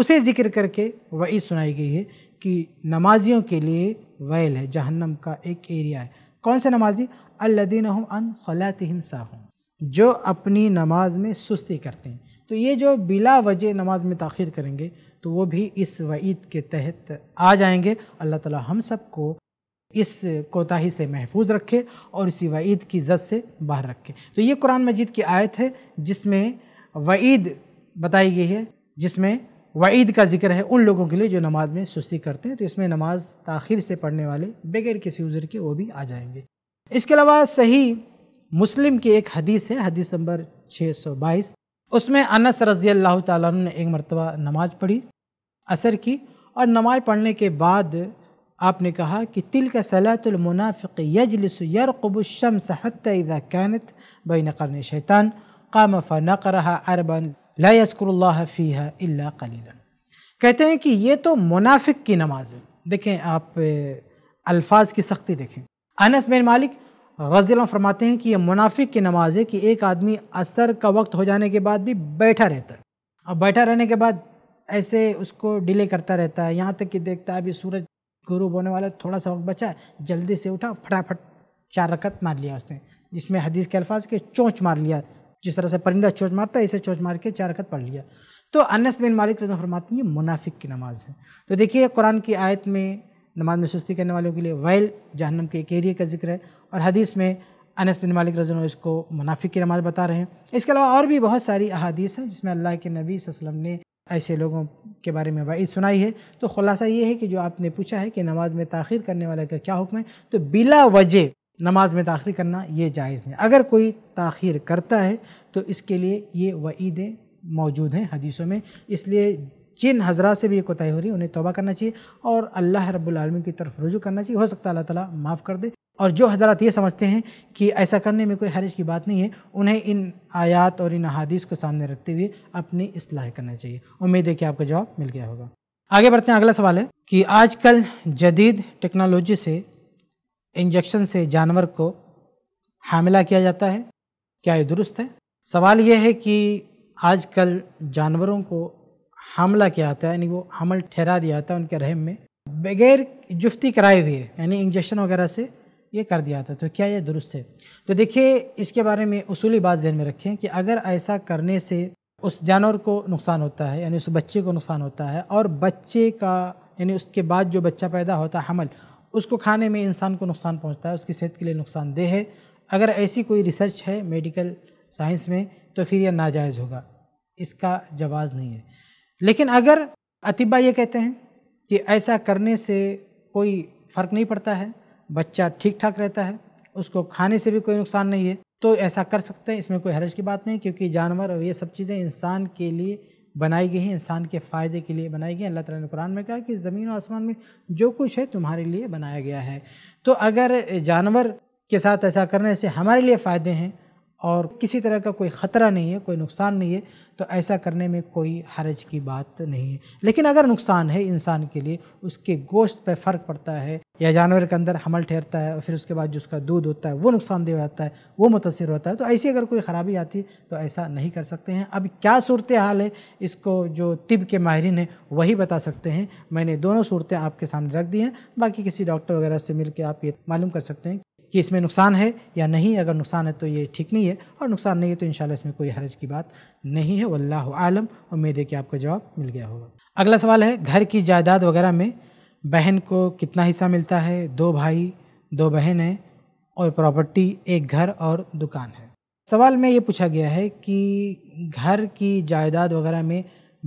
उसे जिक्र करके वही सुनाई गई है कि नमाजियों के लिए वैल है जहन्नम का एक एरिया है कौन से नमाजी अल्लादीन हम अन सलातिम साहूँ जो अपनी नमाज में सुस्ती करते हैं तो ये जो बिला वजह नमाज में तख़िर करेंगे तो वो भी इस वईद के तहत आ जाएंगे अल्लाह ताला हम सब को इस कोताही से महफूज रखे और इसी वईद की जद से बाहर रखे तो ये कुरान मजीद की आयत है जिसमें वईद बताई गई है जिसमें वईद का जिक्र है उन लोगों के लिए जो नमाज में सुस्ती करते हैं तो इसमें नमाज ताखिर से पढ़ने वाले बगैर किसी उजर के वो भी आ जाएंगे इसके अलावा सही मुस्लिम की एक हदीस है हदीस नंबर 622 उसमें अनस रजी अल्लाह तु ने एक मरतबा नमाज पढ़ी असर की और नमाज पढ़ने के बाद आपने कहा कि तिल का सलातुलमुनाफ़िक यजलसरकबुशम सहतः कैनत बैन करन शैतान काम फ़ना रहा अरबन लस्कुल्ला फ़ीहा इल्ला कहते हैं कि ये तो मुनाफिक की नमाज है देखें आप अल्फाज की सख्ती देखें अनस बिन मालिक रजील फरमाते हैं कि यह मुनाफिक की नमाज है कि एक आदमी असर का वक्त हो जाने के बाद भी बैठा रहता है और बैठा रहने के बाद ऐसे उसको डिले करता रहता है यहाँ तक कि देखता है अभी सूरज गुरूब होने वाला थोड़ा सा वक्त बचा है जल्दी से उठा फटाफट चार रकत मार लिया उसने जिसमें हदीस के अल्फाज के चोंच मार लिया जिस तरह से परिंदा चोंच मारता है इसे चोंच मार के चार रकत पढ़ लिया तो अनस बिन मालिक रजा फरमाती है मुनाफिक की नमाज है तो देखिए कुरान की आयत में नमाज में सुस्ती करने वालों के लिए वैल जहनम के एक एरिए का जिक्र है और हदीस में अनस बिन मालिक रजन इसको मुनाफिक की नमाज बता रहे हैं इसके अलावा और भी बहुत सारी अहादीस हैं जिसमें अल्लाह के नबी वसलम ने ऐसे लोगों के बारे में वाइद सुनाई है तो खुलासा ये है कि जो आपने पूछा है कि नमाज में तख़िर करने वाले का क्या हुक्म है तो बिला वजह नमाज में तखिर करना ये जायज़ नहीं अगर कोई ताखिर करता है तो इसके लिए ये वईदें मौजूद हैं हदीसों में इसलिए जिन हजरा से भी ये कोताही हो रही है उन्हें तोबा करना चाहिए और अल्लाह रब्लम की तरफ रुजू करना चाहिए हो सकता है अल्लाह ताला माफ़ कर दे और जो हजरात ये समझते हैं कि ऐसा करने में कोई हरज की बात नहीं है उन्हें इन आयात और इन अहादीस को सामने रखते हुए अपनी असलाह करना चाहिए उम्मीद है कि आपका जवाब मिल गया होगा आगे बढ़ते हैं अगला सवाल है कि आजकल जदीद टेक्नोलॉजी से इंजेक्शन से जानवर को हामिला किया जाता है क्या ये दुरुस्त है सवाल यह है कि आजकल जानवरों को हमला किया था यानी वो हमल ठहरा दिया था उनके रहम में बगैर जुफ्ती कराए हुए यानी इंजेक्शन वगैरह से ये कर दिया था तो क्या ये दुरुस्त है तो देखिए इसके बारे में उसूली बात जहन में रखें कि अगर ऐसा करने से उस जानवर को नुकसान होता है यानी उस बच्चे को नुकसान होता है और बच्चे का यानी उसके बाद जो बच्चा पैदा होता है हमल उसको खाने में इंसान को नुकसान पहुंचता है उसकी सेहत के लिए नुकसानदेह है अगर ऐसी कोई रिसर्च है मेडिकल साइंस में तो फिर यह नाजायज़ होगा इसका जवाज़ नहीं है लेकिन अगर अतिबा ये कहते हैं कि ऐसा करने से कोई फ़र्क नहीं पड़ता है बच्चा ठीक ठाक रहता है उसको खाने से भी कोई नुकसान नहीं है तो ऐसा कर सकते हैं इसमें कोई हरज की बात नहीं क्योंकि जानवर और ये सब चीज़ें इंसान के लिए बनाई गई हैं इंसान के फ़ायदे के लिए बनाई गई हैं अल्लाह ताला ने कुरान में कहा कि ज़मीन और आसमान में जो कुछ है तुम्हारे लिए बनाया गया है तो अगर जानवर के साथ ऐसा करने से हमारे लिए फ़ायदे हैं और किसी तरह का कोई ख़तरा नहीं है कोई नुकसान नहीं है तो ऐसा करने में कोई हरज की बात नहीं है लेकिन अगर नुकसान है इंसान के लिए उसके गोश्त पर फ़र्क पड़ता है या जानवर के अंदर हमल ठहरता है और फिर उसके बाद जो उसका दूध होता है वो नुकसानदेह जाता है वो मुतासर होता है तो ऐसी अगर कोई ख़राबी आती है तो ऐसा नहीं कर सकते हैं अब क्या सूरत हाल है इसको जो तिब के माहरीन हैं वही बता सकते हैं मैंने दोनों सूरतें आपके सामने रख दी हैं बाकी किसी डॉक्टर वगैरह से मिल आप ये मालूम कर सकते हैं कि इसमें नुकसान है या नहीं अगर नुकसान है तो ये ठीक नहीं है और नुकसान नहीं है तो इन इसमें कोई हरज की बात नहीं है वल्लाह आलम उम्मीद है कि आपको जवाब मिल गया होगा अगला सवाल है घर की जायदाद वगैरह में बहन को कितना हिस्सा मिलता है दो भाई दो बहन हैं और प्रॉपर्टी एक घर और दुकान है सवाल में ये पूछा गया है कि घर की जायदाद वगैरह में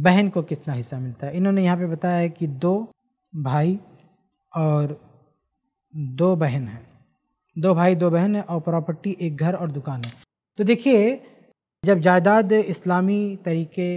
बहन को कितना हिस्सा मिलता है इन्होंने यहाँ पे बताया है कि दो भाई और दो बहन हैं दो भाई दो बहन है और प्रॉपर्टी एक घर और दुकान है तो देखिए जब जायदाद इस्लामी तरीके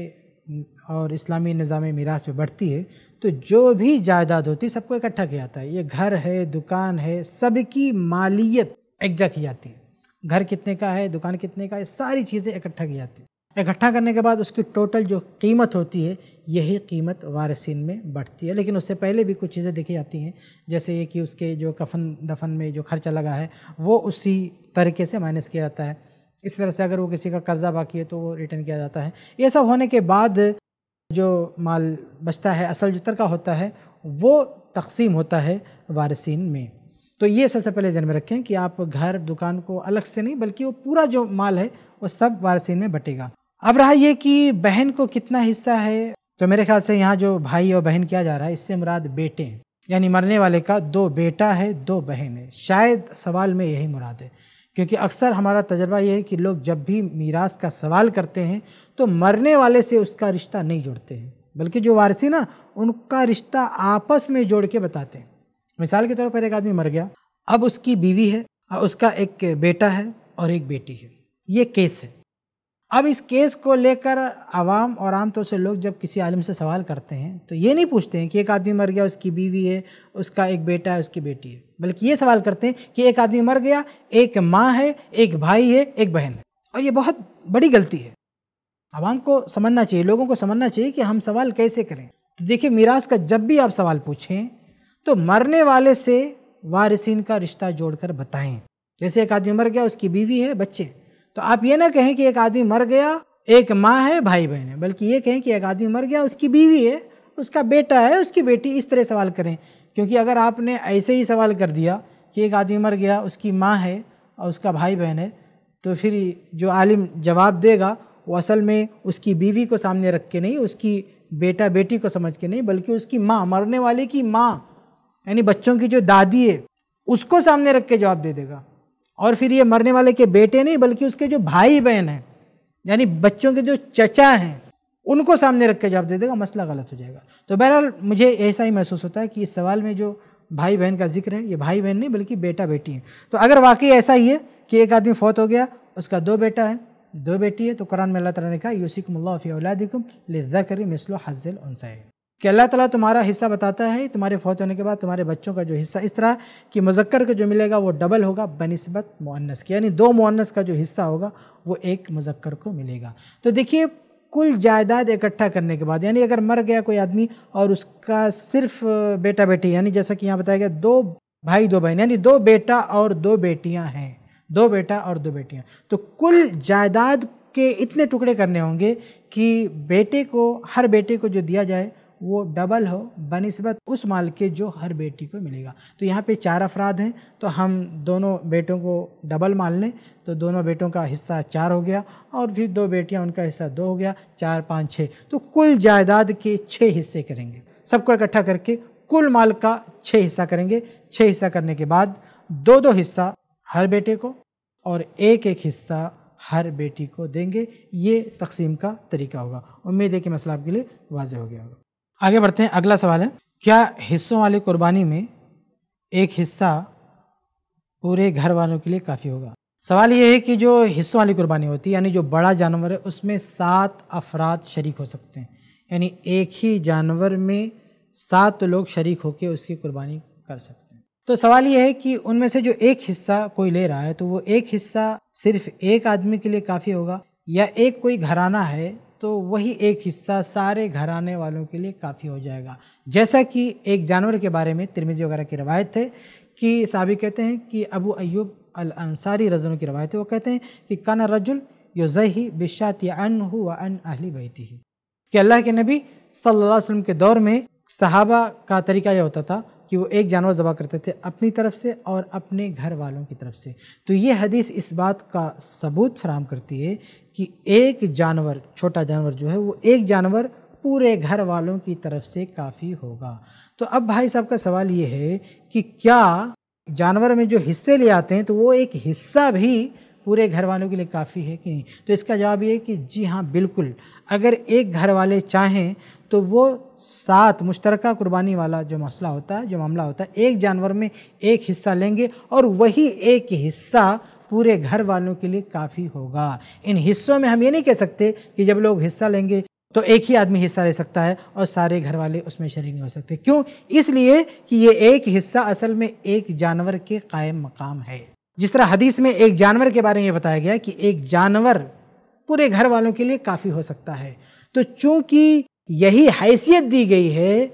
और इस्लामी निज़ाम मीरास पे बढ़ती है तो जो भी जायदाद होती है सबको इकट्ठा किया जाता है ये घर है दुकान है सबकी मालियत एकजा की जाती है घर कितने का है दुकान कितने का है सारी चीज़ें इकट्ठा की जाती है इकट्ठा करने के बाद उसकी टोटल जो कीमत होती है यही कीमत वारसिन में बढ़ती है लेकिन उससे पहले भी कुछ चीज़ें देखी जाती हैं जैसे ये कि उसके जो कफन दफन में जो खर्चा लगा है वो उसी तरीके से माइनस किया जाता है इस तरह से अगर वो किसी का कर्ज़ा बाकी है तो वो रिटर्न किया जाता है ये सब होने के बाद जो माल बचता है असल जो तरका होता है वो तकसीम होता है वारसिन में तो ये सबसे पहले जन्म रखें कि आप घर दुकान को अलग से नहीं बल्कि वो पूरा जो माल है वो सब वारसिन में बटेगा अब रहा ये कि बहन को कितना हिस्सा है तो मेरे ख्याल से यहाँ जो भाई और बहन किया जा रहा है इससे मुराद बेटे हैं यानी मरने वाले का दो बेटा है दो बहन है शायद सवाल में यही मुराद है क्योंकि अक्सर हमारा तजर्बा यह है कि लोग जब भी मीरास का सवाल करते हैं तो मरने वाले से उसका रिश्ता नहीं जोड़ते हैं बल्कि जो वारसी ना उनका रिश्ता आपस में जोड़ के बताते हैं मिसाल के तौर पर एक आदमी मर गया अब उसकी बीवी है और उसका एक बेटा है और एक बेटी है ये केस है अब इस केस को लेकर आवाम और आमतौर से लोग जब किसी आलिम से सवाल करते हैं तो ये नहीं पूछते हैं कि एक आदमी मर गया उसकी बीवी है उसका एक बेटा है उसकी बेटी है बल्कि ये सवाल करते हैं कि एक आदमी मर गया एक माँ है एक भाई है एक बहन है और ये बहुत बड़ी गलती है आवाम को समझना चाहिए लोगों को समझना चाहिए कि हम सवाल कैसे करें तो देखिए मीरास का जब भी आप सवाल पूछें तो मरने वाले से वारसिन का रिश्ता जोड़कर बताएं जैसे एक आदमी मर गया उसकी बीवी है बच्चे तो आप ये ना कहें कि एक आदमी मर गया एक माँ है भाई बहन है बल्कि ये कहें कि एक आदमी मर गया उसकी बीवी है उसका बेटा है उसकी बेटी इस तरह सवाल करें क्योंकि अगर आपने ऐसे ही सवाल कर दिया कि एक आदमी मर गया उसकी माँ है और उसका भाई बहन है तो फिर जो आलिम जवाब देगा वो असल में उसकी बीवी को सामने रख के नहीं उसकी बेटा बेटी को समझ के नहीं बल्कि उसकी माँ मरने वाले की माँ यानी बच्चों की जो दादी है उसको सामने रख के जवाब दे देगा और फिर ये मरने वाले के बेटे नहीं बल्कि उसके जो भाई बहन हैं यानी बच्चों के जो चचा हैं उनको सामने रख के जवाब दे देगा मसला गलत हो जाएगा तो बहरहाल मुझे ऐसा ही महसूस होता है कि इस सवाल में जो भाई बहन का जिक्र है ये भाई बहन नहीं बल्कि बेटा बेटी है तो अगर वाकई ऐसा ही है कि एक आदमी फौत हो गया उसका दो बेटा है दो बेटी है तो कुरान में अल्लाह ताला ने कहा यूसिकम फ़ी औलादिकुम लिज़्ज़करि मिसलो हज़ल उनसाई कि अल्लाह ताला तुम्हारा हिस्सा बताता है तुम्हारे फौत होने के बाद तुम्हारे बच्चों का जो हिस्सा इस तरह कि मुजक्कर को जो मिलेगा वो डबल होगा बनस्बत मुअन्नस की यानी दो मुअन्नस का जो हिस्सा होगा वो एक मुजक्कर को मिलेगा तो देखिए कुल जायदाद इकट्ठा करने के बाद यानी अगर मर गया कोई आदमी और उसका सिर्फ बेटा बेटी यानी जैसा कि यहाँ बताया गया दो भाई दो बहन यानी दो बेटा और दो बेटियाँ हैं दो बेटा और दो बेटियाँ तो कुल जायदाद के इतने टुकड़े करने होंगे कि बेटे को हर बेटे को जो दिया जाए वो डबल हो बनस्बत उस माल के जो हर बेटी को मिलेगा तो यहाँ पे चार अफराद हैं तो हम दोनों बेटों को डबल मान लें तो दोनों बेटों का हिस्सा चार हो गया और फिर दो बेटियाँ उनका हिस्सा दो हो गया चार पाँच छः तो कुल जायदाद के छः हिस्से करेंगे सबको इकट्ठा करके कुल माल का छः हिस्सा करेंगे छः हिस्सा करने के बाद दो दो हिस्सा हर बेटे को और एक एक हिस्सा हर बेटी को देंगे ये तकसीम का तरीका होगा उम्मीद है कि मसला आपके लिए वाज हो गया होगा आगे बढ़ते हैं अगला सवाल है क्या हिस्सों वाली कुर्बानी में एक हिस्सा पूरे घर वालों के लिए काफ़ी होगा सवाल ये है कि जो हिस्सों वाली कुर्बानी होती है यानी जो बड़ा जानवर है उसमें सात अफराद शरीक हो सकते हैं यानी एक ही जानवर में सात लोग शरीक होकर उसकी कुर्बानी कर सकते हैं तो सवाल यह है कि उनमें से जो एक हिस्सा कोई ले रहा है तो वो एक हिस्सा सिर्फ एक आदमी के लिए काफ़ी होगा या एक कोई घराना है तो वही एक हिस्सा सारे घराने वालों के लिए काफ़ी हो जाएगा जैसा कि एक जानवर के बारे में तिरमिजी वगैरह की रवायत है कि साबिक कहते हैं कि अबू अयूब अल अंसारी रजन की रवायत है वो कहते हैं कि कन रजुल जही बिशात अन हु व अन अहली बहती ही कि अल्लाह के नबी सल्लल्लाहु अलैहि वसल्लम के दौर में सहाबा का तरीका यह होता था कि वो एक जानवर ज़बा करते थे अपनी तरफ से और अपने घर वालों की तरफ से तो ये हदीस इस बात का सबूत फराम करती है कि एक जानवर छोटा जानवर जो है वो एक जानवर पूरे घर वालों की तरफ से काफ़ी होगा तो अब भाई साहब का सवाल ये है कि क्या जानवर में जो हिस्से ले आते हैं तो वो एक हिस्सा भी पूरे घर वालों के लिए काफ़ी है कि नहीं तो इसका जवाब ये कि जी हाँ बिल्कुल अगर एक घर वाले चाहें तो वो सात मुश्तरका कुर्बानी वाला जो मसला होता है जो मामला होता है एक जानवर में एक हिस्सा लेंगे और वही एक हिस्सा पूरे घर वालों के लिए काफ़ी होगा इन हिस्सों में हम ये नहीं कह सकते कि जब लोग हिस्सा लेंगे तो एक ही आदमी हिस्सा ले सकता है और सारे घर वाले उसमें शरीक नहीं हो सकते क्यों इसलिए कि ये एक हिस्सा असल में एक जानवर के कायम मकाम है जिस तरह हदीस में एक जानवर के बारे में बताया गया कि एक जानवर पूरे घर वालों के लिए काफ़ी हो सकता है तो चूंकि यही हैसियत दी गई है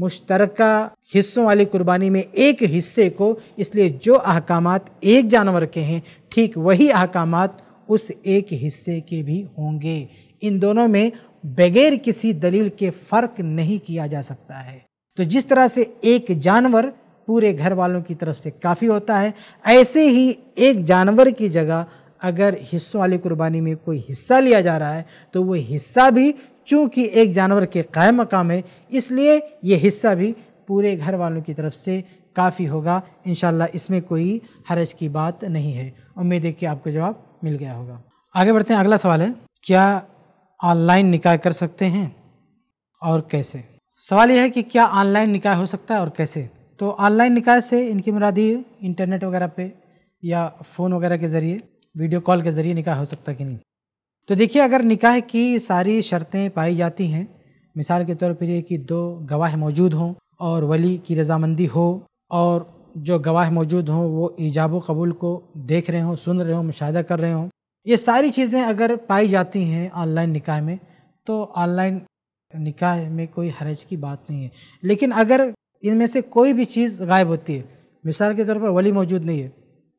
मुश्तरका हिस्सों वाली कुर्बानी में एक हिस्से को इसलिए जो अहकाम एक जानवर के हैं ठीक वही अहकाम उस एक हिस्से के भी होंगे इन दोनों में बगैर किसी दलील के फ़र्क नहीं किया जा सकता है तो जिस तरह से एक जानवर पूरे घर वालों की तरफ से काफ़ी होता है ऐसे ही एक जानवर की जगह अगर हिस्सों वाली कुर्बानी में कोई हिस्सा लिया जा रहा है तो वो हिस्सा भी चूँकि एक जानवर के कायम मकाम है इसलिए यह हिस्सा भी पूरे घर वालों की तरफ से काफ़ी होगा इन इसमें कोई हरज की बात नहीं है उम्मीद है कि आपको जवाब मिल गया होगा आगे बढ़ते हैं अगला सवाल है क्या ऑनलाइन निकाय कर सकते हैं और कैसे सवाल यह है कि क्या ऑनलाइन निकाय हो सकता है और कैसे तो ऑनलाइन निकाय से इनकी मुरादी इंटरनेट वगैरह पे या फ़ोन वगैरह के ज़रिए वीडियो कॉल के ज़रिए निकाय हो सकता कि नहीं तो देखिए अगर निकाह की सारी शर्तें पाई जाती हैं मिसाल के तौर पर ये कि दो गवाह मौजूद हों और वली की रजामंदी हो और जो गवाह मौजूद हों वो ईजाब कबूल को देख रहे हों सुन रहे हों मुशाह कर रहे हों ये सारी चीज़ें अगर पाई जाती हैं ऑनलाइन निकाह में तो ऑनलाइन निकाह में कोई हरज की बात नहीं है लेकिन अगर इनमें से कोई भी चीज़ गायब होती है मिसाल के तौर पर वली मौजूद नहीं है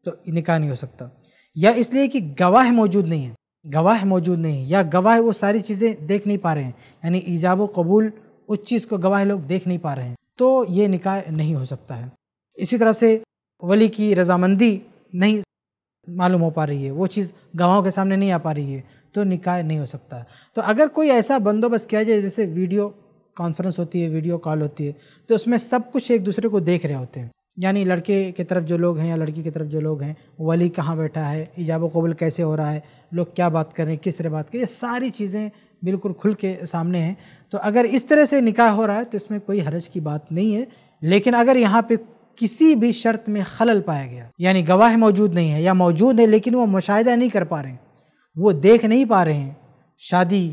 तो निकाह नहीं हो सकता या इसलिए कि गवाह मौजूद नहीं है गवाह मौजूद नहीं या गवाह वो सारी चीज़ें देख नहीं पा रहे हैं यानी ईजाब कबूल उस चीज़ को गवाह लोग देख नहीं पा रहे हैं तो ये निकाह नहीं हो सकता है इसी तरह से वली की रजामंदी नहीं मालूम हो पा रही है वो चीज़ गवाहों के सामने नहीं आ पा रही है तो निकाय नहीं हो सकता है तो अगर कोई ऐसा बंदोबस्त किया जाए जैसे वीडियो कॉन्फ्रेंस होती है वीडियो कॉल होती है तो उसमें सब कुछ एक दूसरे को देख रहे होते हैं यानी लड़के की तरफ जो लोग हैं या लड़की की तरफ जो लोग हैं वली कहाँ बैठा है ईजाब कबूल कैसे हो रहा है लोग क्या बात कर रहे हैं किस तरह बात करें ये सारी चीज़ें बिल्कुल खुल के सामने हैं तो अगर इस तरह से निकाह हो रहा है तो इसमें कोई हरज की बात नहीं है लेकिन अगर यहाँ पे किसी भी शर्त में खलल पाया गया यानी गवाह मौजूद नहीं है या मौजूद है लेकिन वो मुशाह नहीं कर पा रहे हैं वो देख नहीं पा रहे हैं शादी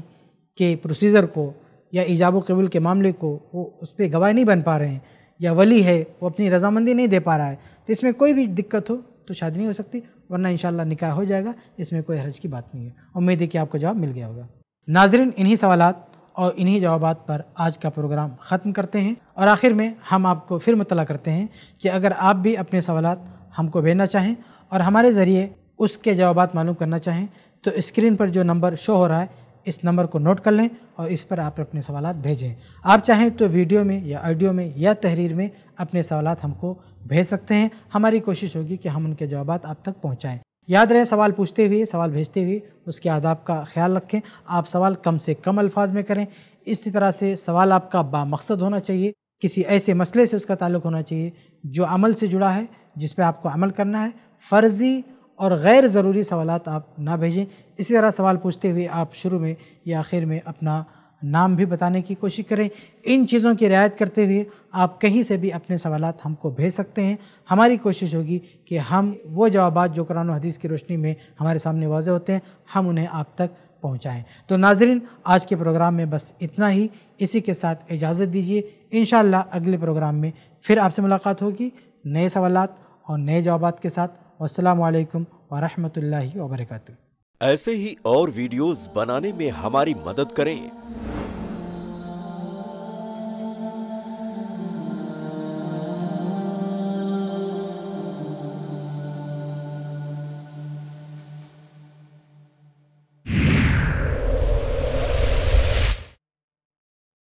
के प्रोसीज़र को या ईजाब कबूल के मामले को वो उस पर गवाह नहीं बन पा रहे हैं या वली है वो अपनी रजामंदी नहीं दे पा रहा है तो इसमें कोई भी दिक्कत हो तो शादी नहीं हो सकती वरना इंशाल्लाह निकाह हो जाएगा इसमें कोई हर्ज की बात नहीं है उम्मीद है कि आपको जवाब मिल गया होगा नाजरीन इन्हीं सवाल और इन्हीं जवाब पर आज का प्रोग्राम ख़त्म करते हैं और आखिर में हम आपको फिर मुतला करते हैं कि अगर आप भी अपने सवाल हमको भेजना चाहें और हमारे ज़रिए उसके जवाब मालूम करना चाहें तो स्क्रीन पर जो नंबर शो हो रहा है इस नंबर को नोट कर लें और इस पर आप अपने सवाल भेजें आप चाहें तो वीडियो में या ऑडियो में या तहरीर में अपने सवाल हमको भेज सकते हैं हमारी कोशिश होगी कि हम उनके जवाब आप तक पहुँचाएँ याद रहे सवाल पूछते हुए सवाल भेजते हुए उसके आदाब का ख्याल रखें आप सवाल कम से कम अल्फाज में करें इसी तरह से सवाल आपका बामकसद होना चाहिए किसी ऐसे मसले से उसका ताल्लुक होना चाहिए जो अमल से जुड़ा है जिस पर आपको अमल करना है फ़र्ज़ी और गैर ज़रूरी सवाल आप ना भेजें इसी तरह सवाल पूछते हुए आप शुरू में या आखिर में अपना नाम भी बताने की कोशिश करें इन चीज़ों की रियायत करते हुए आप कहीं से भी अपने सवाल हमको भेज सकते हैं हमारी कोशिश होगी कि हम वो जवाब जो कुरान हदीस की रोशनी में हमारे सामने वाजे होते हैं हम उन्हें आप तक पहुँचाएँ तो नाजरीन आज के प्रोग्राम में बस इतना ही इसी के साथ इजाज़त दीजिए इन अगले प्रोग्राम में फिर आपसे मुलाकात होगी नए सवाल और नए जवाब के साथ असलकम वरहमल वर्का ऐसे ही और वीडियोस बनाने में हमारी मदद करें